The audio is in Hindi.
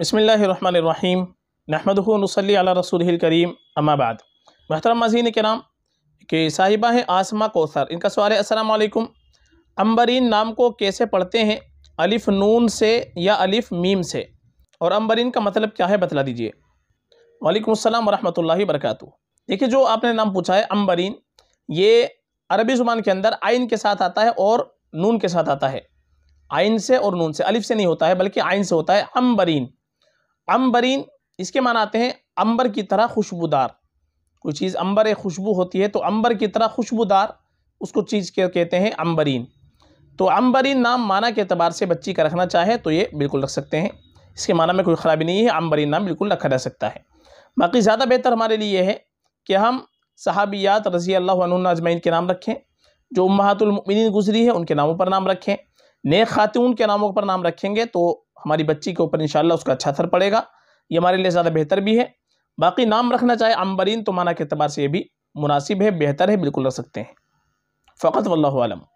बसमीम नहमदनसली अला रसूल करीम अमाबाद महतरम मजीन कराम के साहिबा हैं आसमा कोसर इनका सवाल है वालेकुम अम्बरीन नाम को कैसे पढ़ते हैं अलिफ़ नून से या अलिफ़ मीम से और अम्बरीन का मतलब क्या है बतला दीजिए वालेकुम वरहमल वर्क देखिए जो आपने नाम पूछा है अम्बरीन ये अरबी ज़ुबान के अंदर आइन के साथ आता है और नून के साथ आता है आइन से और नून से अलिफ़ से नहीं होता है बल्कि आइन से होता है अम्बरीन अम्बरीन इसके माना आते हैं अंबर की तरह खुशबूदार कोई चीज़ अंबर एक खुशबू होती है तो अंबर की तरह खुशबूदार उसको चीज़ कहते हैं अम्बरीन तो अम्बरीन नाम माना के अतबार से बच्ची का रखना चाहे तो ये बिल्कुल रख सकते हैं इसके माना में कोई ख़राबी नहीं है अंबरीन नाम बिल्कुल रखा जा सकता है बाकी ज़्यादा बेहतर हमारे लिए है कि हम सहाबियात रज़ी अल्लाह अजमैन के नाम रखें जो महातुलमिन गुजरी है उनके नामों पर नाम रखें नेक ख़ातून के नामों पर नाम रखेंगे तो हमारी बच्ची के ऊपर इंशाल्लाह उसका अच्छा असर पड़ेगा ये हमारे लिए ज़्यादा बेहतर भी है बाकी नाम रखना चाहे अम्बरीन तो माना के अतबार से ये भी मुनासिब है बेहतर है बिल्कुल रख सकते हैं फ़कत वल्लम